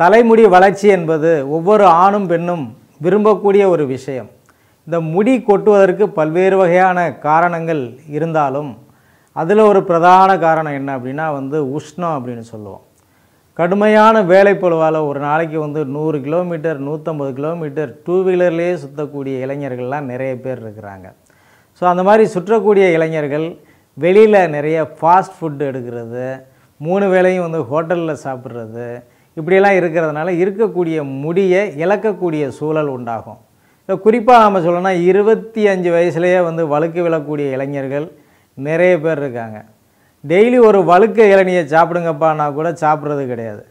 தலைமுடி வளர்ச்சி என்பது ஒவ்வொரு ஆணும் பெண்ணும் விரும்பக்கூடிய ஒரு விஷயம் இந்த முடி கொட்டுவதற்கு பல்வேறு வகையான காரணங்கள் இருந்தாலும் அதில் ஒரு பிரதான காரணம் என்ன அப்படின்னா வந்து உஷ்ணம் அப்படின்னு சொல்லுவோம் கடுமையான வேலைப்பொழுவால் ஒரு நாளைக்கு வந்து நூறு கிலோமீட்டர் நூற்றம்பது கிலோமீட்டர் டூ வீலர்லேயே சுற்றக்கூடிய இளைஞர்கள்லாம் நிறைய பேர் இருக்கிறாங்க ஸோ அந்த மாதிரி சுற்றக்கூடிய இளைஞர்கள் வெளியில் நிறைய ஃபாஸ்ட் ஃபுட்டு எடுக்கிறது மூணு வேலையும் வந்து ஹோட்டலில் சாப்பிட்றது இப்படியெல்லாம் இருக்கிறதுனால இருக்கக்கூடிய முடியை இழக்கக்கூடிய சூழல் உண்டாகும் இப்போ குறிப்பாக நம்ம சொல்லணும்னா இருபத்தி அஞ்சு வயசுலேயே வந்து வழுக்கு விழக்கூடிய இளைஞர்கள் நிறைய பேர் இருக்காங்க டெய்லி ஒரு வழுக்க இளநியை சாப்பிடுங்கப்பானா கூட சாப்பிட்றது கிடையாது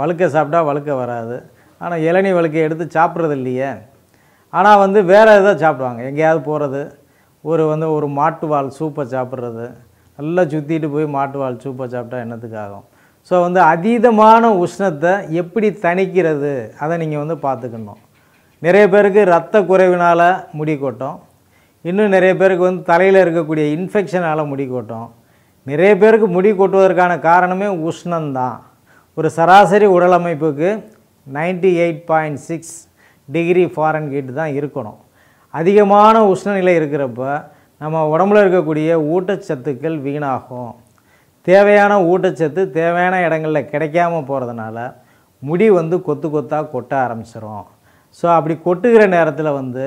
வழுக்க சாப்பிட்டா வழுக்க வராது ஆனால் இளநி வழுக்க எடுத்து சாப்பிட்றது இல்லையே ஆனால் வந்து வேறு எதாவது சாப்பிடுவாங்க எங்கேயாவது போகிறது ஒரு வந்து ஒரு மாட்டுவால் சூப்பை சாப்பிட்றது நல்லா சுற்றிட்டு போய் மாட்டுவால் சூப்பை சாப்பிட்டா என்னத்துக்காகும் ஸோ வந்து அதீதமான உஷ்ணத்தை எப்படி தணிக்கிறது அதை நீங்கள் வந்து பார்த்துக்கணும் நிறைய பேருக்கு ரத்த குறைவினால் முடி கொட்டும் இன்னும் நிறைய பேருக்கு வந்து தலையில் இருக்கக்கூடிய இன்ஃபெக்ஷனால் முடி கொட்டும் நிறைய பேருக்கு முடி கொட்டுவதற்கான காரணமே உஷ்ணந்தான் ஒரு சராசரி உடலமைப்புக்கு ninety eight point six degree கீட்டு தான் இருக்கணும் அதிகமான உஷ்ணநிலை இருக்கிறப்ப நம்ம உடம்புல இருக்கக்கூடிய ஊட்டச்சத்துக்கள் வீணாகும் தேவையான ஊட்டச்சத்து தேவையான இடங்களில் கிடைக்காம போகிறதுனால முடி வந்து கொத்து கொத்தாக கொட்ட ஆரம்பிச்சிடும் ஸோ அப்படி கொட்டுகிற நேரத்தில் வந்து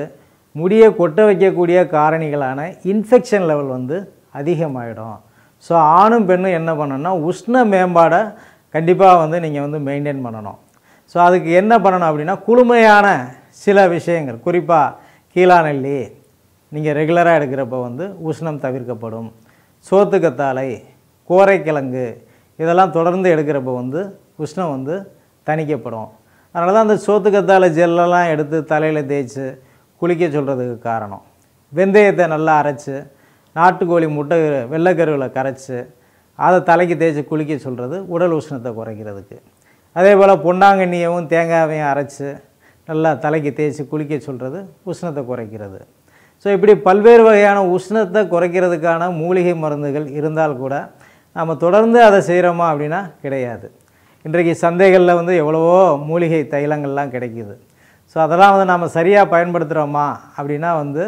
முடியை கொட்ட வைக்கக்கூடிய காரணிகளான இன்ஃபெக்ஷன் லெவல் வந்து அதிகமாகிடும் ஸோ ஆணும் பெண்ணும் என்ன பண்ணணும்னா உஷ்ண மேம்பாடை கண்டிப்பாக வந்து நீங்கள் வந்து மெயின்டைன் பண்ணணும் ஸோ அதுக்கு என்ன பண்ணணும் அப்படின்னா குளுமையான சில விஷயங்கள் குறிப்பாக கீழாநெல்லி நீங்கள் ரெகுலராக எடுக்கிறப்ப வந்து உஷ்ணம் தவிர்க்கப்படும் சோத்துக்கத்தாலை கோரைக்கிழங்கு இதெல்லாம் தொடர்ந்து எடுக்கிறப்ப வந்து உஷ்ணம் வந்து தணிக்கப்படும் அதனால தான் அந்த சோத்துக்கத்தாழை ஜெல்லெல்லாம் எடுத்து தலையில் தேய்ச்சி குளிக்க சொல்கிறதுக்கு காரணம் வெந்தயத்தை நல்லா அரைச்சி நாட்டுக்கோழி முட்டை வெள்ளைக்கருவில் கரைச்சி அதை தலைக்கு தேய்ச்சி குளிக்க சொல்கிறது உடல் உஷ்ணத்தை குறைக்கிறதுக்கு அதே போல் பொன்னாங்கண்ணியவும் தேங்காயையும் அரைச்சி நல்லா தலைக்கு தேய்ச்சி குளிக்க சொல்கிறது உஷ்ணத்தை குறைக்கிறது ஸோ இப்படி பல்வேறு வகையான உஷ்ணத்தை குறைக்கிறதுக்கான மூலிகை மருந்துகள் இருந்தால் கூட நம்ம தொடர்ந்து அதை செய்கிறோமா அப்படின்னா கிடையாது இன்றைக்கு சந்தைகளில் வந்து எவ்வளவோ மூலிகை தைலங்கள்லாம் கிடைக்கிது ஸோ அதெல்லாம் வந்து நம்ம சரியாக பயன்படுத்துகிறோமா அப்படின்னா வந்து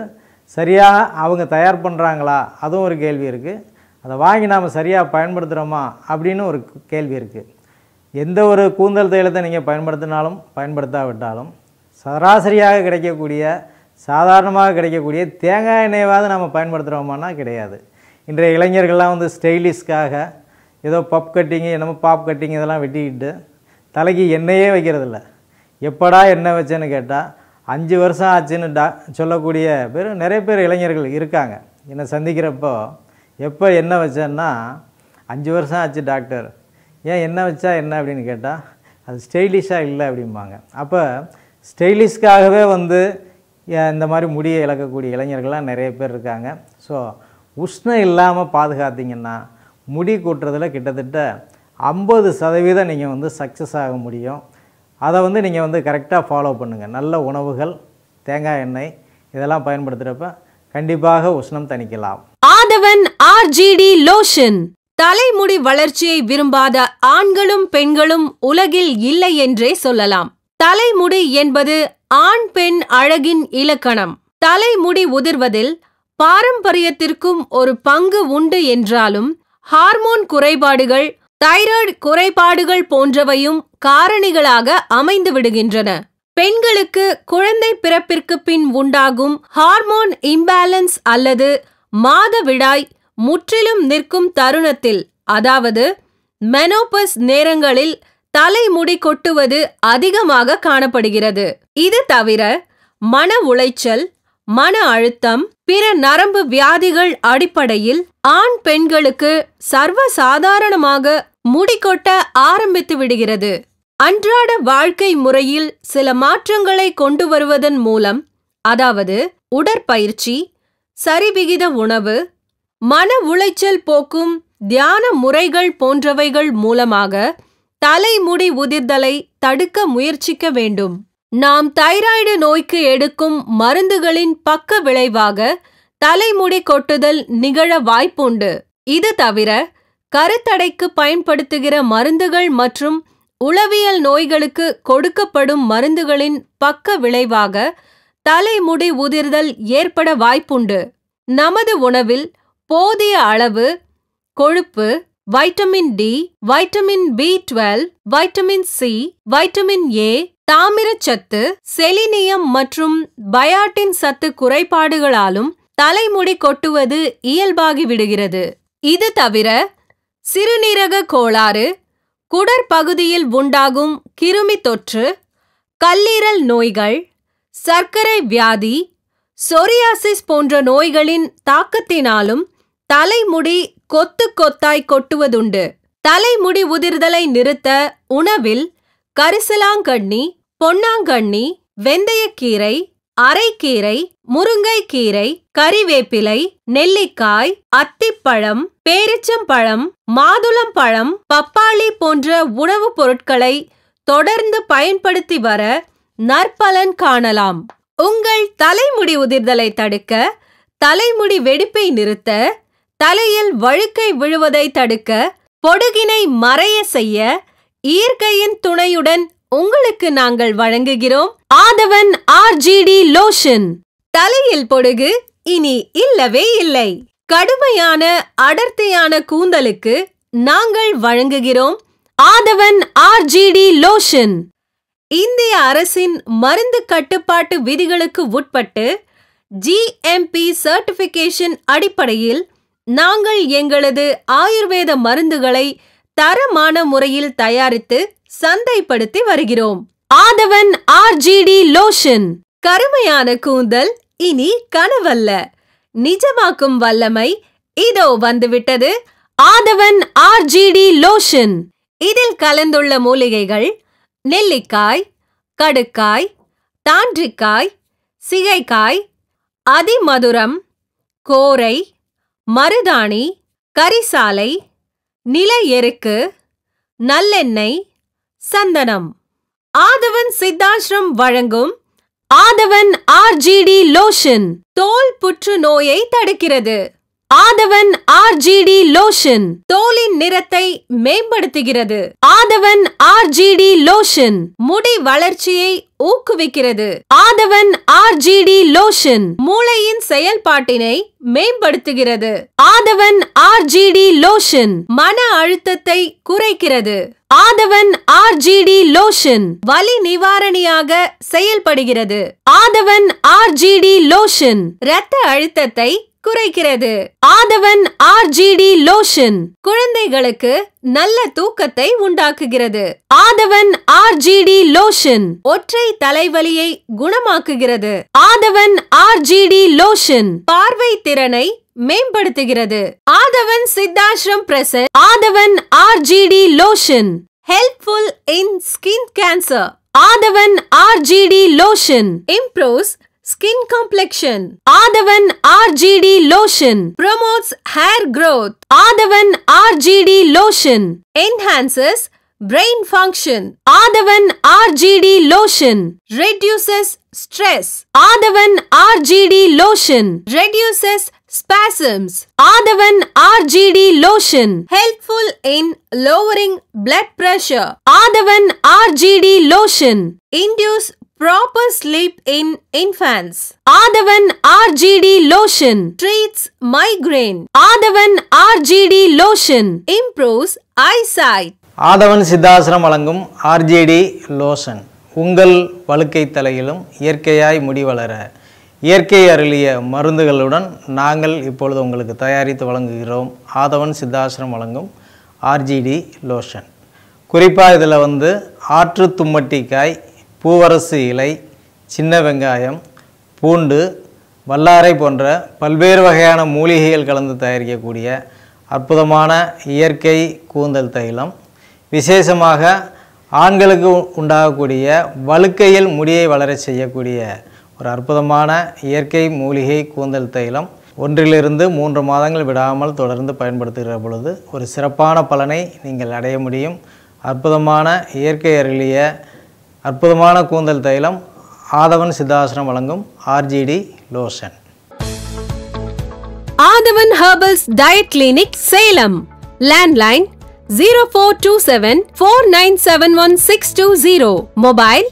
சரியாக அவங்க தயார் பண்ணுறாங்களா அதுவும் ஒரு கேள்வி இருக்குது அதை வாங்கி நாம் சரியாக பயன்படுத்துகிறோமா அப்படின்னு ஒரு கேள்வி இருக்குது எந்த ஒரு கூந்தல் தைலத்தை நீங்கள் பயன்படுத்தினாலும் பயன்படுத்தாவிட்டாலும் சராசரியாக கிடைக்கக்கூடிய சாதாரணமாக கிடைக்கக்கூடிய தேங்காய் எண்ணெயவாவது நம்ம பயன்படுத்துகிறோமானா கிடையாது இன்றைய இளைஞர்கள்லாம் வந்து ஸ்டைலிஷ்காக ஏதோ பப் கட்டிங்கு என்னமோ பாப் கட்டிங் இதெல்லாம் வெட்டிக்கிட்டு தலைக்கு எண்ணெயே வைக்கிறதில்ல எப்படா எண்ணெய் வச்சேன்னு கேட்டால் அஞ்சு வருஷம் ஆச்சுன்னு டா சொல்லக்கூடிய பேர் நிறைய பேர் இளைஞர்கள் இருக்காங்க என்னை சந்திக்கிறப்போ எப்போ எண்ணெய் வச்சேன்னா அஞ்சு வருஷம் ஆச்சு டாக்டர் ஏன் என்ன வச்சா என்ன அப்படின்னு கேட்டால் அது ஸ்டைலிஷாக இல்லை அப்படிம்பாங்க அப்போ ஸ்டைலிஷ்காகவே வந்து இந்த மாதிரி முடியை இழக்கக்கூடிய இளைஞர்கள்லாம் நிறைய பேர் இருக்காங்க ஸோ உஷ்ணம் இல்லாமல் பாதுகாத்தீங்கன்னா முடி கூட்டுறதுல கிட்டத்தட்ட ஐம்பது சதவீதம் நீங்கள் வந்து சக்ஸஸ் ஆக முடியும் அதை வந்து நீங்கள் வந்து கரெக்டாக ஃபாலோ பண்ணுங்கள் நல்ல உணவுகள் தேங்காய் எண்ணெய் இதெல்லாம் பயன்படுத்துகிறப்ப கண்டிப்பாக உஷ்ணம் தணிக்கலாம் ஆதவன் ஆர்ஜிடி லோஷன் தலைமுடி வளர்ச்சியை விரும்பாத ஆண்களும் பெண்களும் உலகில் இல்லை என்றே சொல்லலாம் தலைமுடி என்பது ஆண் பெண் அழகின் இலக்கணம் தலைமுடி உதிர்வதில் பாரம்பரியத்திற்கும் ஒரு பங்கு உண்டு என்றாலும் ஹார்மோன் குறைபாடுகள் தைராய்டு குறைபாடுகள் போன்றவையும் காரணிகளாக அமைந்து விடுகின்றன பெண்களுக்கு குழந்தை பிறப்பிற்கு பின் உண்டாகும் ஹார்மோன் இம்பேலன்ஸ் அல்லது மாதவிடாய் முற்றிலும் நிற்கும் தருணத்தில் அதாவது மெனோபஸ் நேரங்களில் தலைமுடி கொட்டுவது அதிகமாக காணப்படுகிறது இது தவிர மன உளைச்சல் மன அழுத்தம் பிற நரம்பு வியாதிகள் அடிப்படையில் ஆண் பெண்களுக்கு சர்வசாதாரணமாக முடிக்கொட்ட ஆரம்பித்து விடுகிறது அன்றாட வாழ்க்கை முறையில் சில மாற்றங்களை கொண்டு வருவதன் மூலம் அதாவது உடற்பயிற்சி சரிவிகித உணவு மன உளைச்சல் போக்கும் தியான முறைகள் போன்றவைகள் மூலமாக தலைமுடி உதிர்தலை தடுக்க முயற்சிக்க வேண்டும் நாம் தைராய்டு நோய்க்கு எடுக்கும் மருந்துகளின் பக்க விளைவாக தலைமுடி கொட்டுதல் நிகழ வாய்ப்புண்டு இது தவிர கருத்தடைக்கு பயன்படுத்துகிற மருந்துகள் மற்றும் உளவியல் நோய்களுக்கு கொடுக்கப்படும் மருந்துகளின் பக்க விளைவாக தலைமுடி உதிர்தல் ஏற்பட வாய்ப்புண்டு நமது உணவில் போதிய அளவு கொழுப்பு vitamin D vitamin B twelve vitamin C vitamin A தாமிரச்சத்து செலினியம் மற்றும் பயாட்டின் சத்து குறைபாடுகளாலும் தலைமுடி கொட்டுவது இயல்பாகிவிடுகிறது இது தவிர சிறுநீரக கோளாறு குடற்பகுதியில் உண்டாகும் கிருமி தொற்று கல்லீரல் நோய்கள் சர்க்கரை வியாதி சொரியாசிஸ் போன்ற நோய்களின் தாக்கத்தினாலும் தலைமுடி கொத்து கொத்தாய் கொட்டுவதுண்டு தலைமுடி உதிர்தலை நிறுத்த உணவில் கரிசலாங்கண்ணி பொன்னாங்கண்ணி வெந்தயக்கீரை அரைக்கீரை முருங்கைக்கீரை கறிவேப்பிலை நெல்லிக்காய் அத்திப்பழம் பேரிச்சம்பழம் மாதுளம்பழம் பப்பாளி போன்ற உணவுப் பொருட்களை தொடர்ந்து பயன்படுத்தி வர நற்பலன் காணலாம் உங்கள் தலைமுடி உதிர்தலை தடுக்க தலைமுடி வெடிப்பை நிறுத்த தலையில் வழுக்கை விழுவதை தடுக்க பொடுகினை மறைய செய்ய இயற்கையின் துணையுடன் உங்களுக்கு நாங்கள் வழங்குகிறோம் ஆதவன் ஆர்ஜிடி லோஷன் தலையில் பொடுகு இனி இல்லவே இல்லை கடுமையான அடர்த்தியான கூந்தலுக்கு நாங்கள் வழங்குகிறோம் ஆதவன் ஆர்ஜிடி லோஷன் இந்திய அரசின் மருந்து கட்டுப்பாட்டு விதிகளுக்கு உட்பட்டு ஜிஎம்பி சர்டிபிகேஷன் அடிப்படையில் நாங்கள் எங்களது ஆயுர்வேத மருந்துகளை தரமான முறையில் தயாரித்து சந்தைப்படுத்தி வருகிறோம் ஆதவன் ஆர்ஜிடி லோஷன் கருமையான கூந்தல் இனி கனவல்ல நிஜமாக்கும் வல்லமை இதோ வந்துவிட்டது ஆதவன் ஆர்ஜிடி லோஷன் இதில் கலந்துள்ள மூலிகைகள் நெல்லிக்காய் கடுக்காய் தாண்டிக்காய் சிகைக்காய் அதிமதுரம் கோரை மருதாணி கரிசாலை நில எருக்கு நல்லெண்ணெய் சந்தனம் ஆதவன் சித்தாசிரம் வழங்கும் ஆதவன் ஆர்ஜிடி லோஷன் தோல் புற்று நோயை தடுக்கிறது ஆதவன் ஆர்ஜிடி லோஷன் தோலின் நிறத்தை மேம்படுத்துகிறது ஆதவன் ஆர்ஜிடி லோஷன் முடி வளர்ச்சியை ஊக்குவிக்கிறது ஆதவன் ஆர்ஜிடி லோஷன் மூளையின் செயல்பாட்டினை மேம்படுத்துகிறது ஆதவன் ஆர்ஜிடி லோஷன் மன அழுத்தத்தை குறைக்கிறது ஆதவன் ஆர்ஜிடி லோஷன் வலி நிவாரணியாக செயல்படுகிறது ஆதவன் ஆர்ஜிடி லோஷன் இரத்த அழுத்தத்தை குறைக்கிறது ஆதவன் ஆர்ஜிடி லோஷன் குழந்தைகளுக்கு நல்ல தூக்கத்தை உண்டாக்குகிறது ஆதவன் ஆர்ஜிடி லோஷன் ஒற்றை தலைவலியை குணமாக்குகிறது ஆதவன் ஆர்ஜிடி லோஷன் பார்வை திறனை மேம்படுத்துகிறது ஆதவன் சித்தாஷ்ரம் பிரசன் Adavan RGD lotion helpful in skin cancer Adavan RGD lotion improves Skin complexion. Adavan RGD lotion promotes hair growth. Adavan RGD lotion enhances brain function. Adavan RGD lotion reduces stress. Adavan RGD lotion reduces spasms. Adavan RGD lotion helpful in lowering blood pressure. Adavan RGD lotion induce proper sleep in infants Adavan RGD lotion treats migraine Adavan RGD lotion improves eyesight Adavan Siddhashram வழங்கும் RGD lotion உங்கள் வழுக்கை தலையிலும் இயற்கையாய் முடி வளர இயற்கை அருளிய மருந்துகளுடன் நாங்கள் இப்பொழுது உங்களுக்கு தயாரித்து வழங்குகிறோம் ஆதவன் சித்தாசிரம் வழங்கும் ஆர்ஜிடி லோஷன் குறிப்பாக இதில் வந்து ஆற்று தும்மட்டிக்காய் பூவரசு இலை சின்ன வெங்காயம் பூண்டு வல்லாரை போன்ற பல்வேறு வகையான மூலிகைகள் கலந்து தயாரிக்கக்கூடிய அற்புதமான இயற்கை கூந்தல் தைலம் விசேஷமாக ஆண்களுக்கு உண்டாகக்கூடிய வழுக்கையில் முடியை வளர செய்யக்கூடிய ஒரு அற்புதமான இயற்கை மூலிகை கூந்தல் தைலம் ஒன்றிலிருந்து மூன்று மாதங்கள் விடாமல் தொடர்ந்து பயன்படுத்துகிற பொழுது ஒரு சிறப்பான பலனை நீங்கள் அடைய முடியும் அற்புதமான இயற்கை அருளிய அற்புதமான கூந்தல் தைலம் ஆதவன் சித்தாசனம் வழங்கும் RGD lotion Adavan herbals diet clinic Salem landline zero four two seven four nine seven one six two zero mobile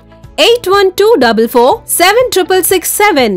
eight one two double four seven triple six seven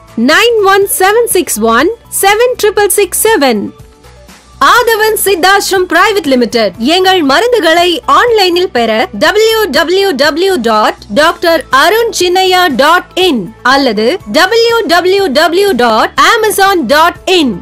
nine one one seven seven seven six six triple Adavan Siddhashram private limited எங்கள் மருந்துகளை ஆன்லைனில் பெற W W W dot doctor Arun Chinnaiya dot in அல்லது W W W dot Amazon dot இன்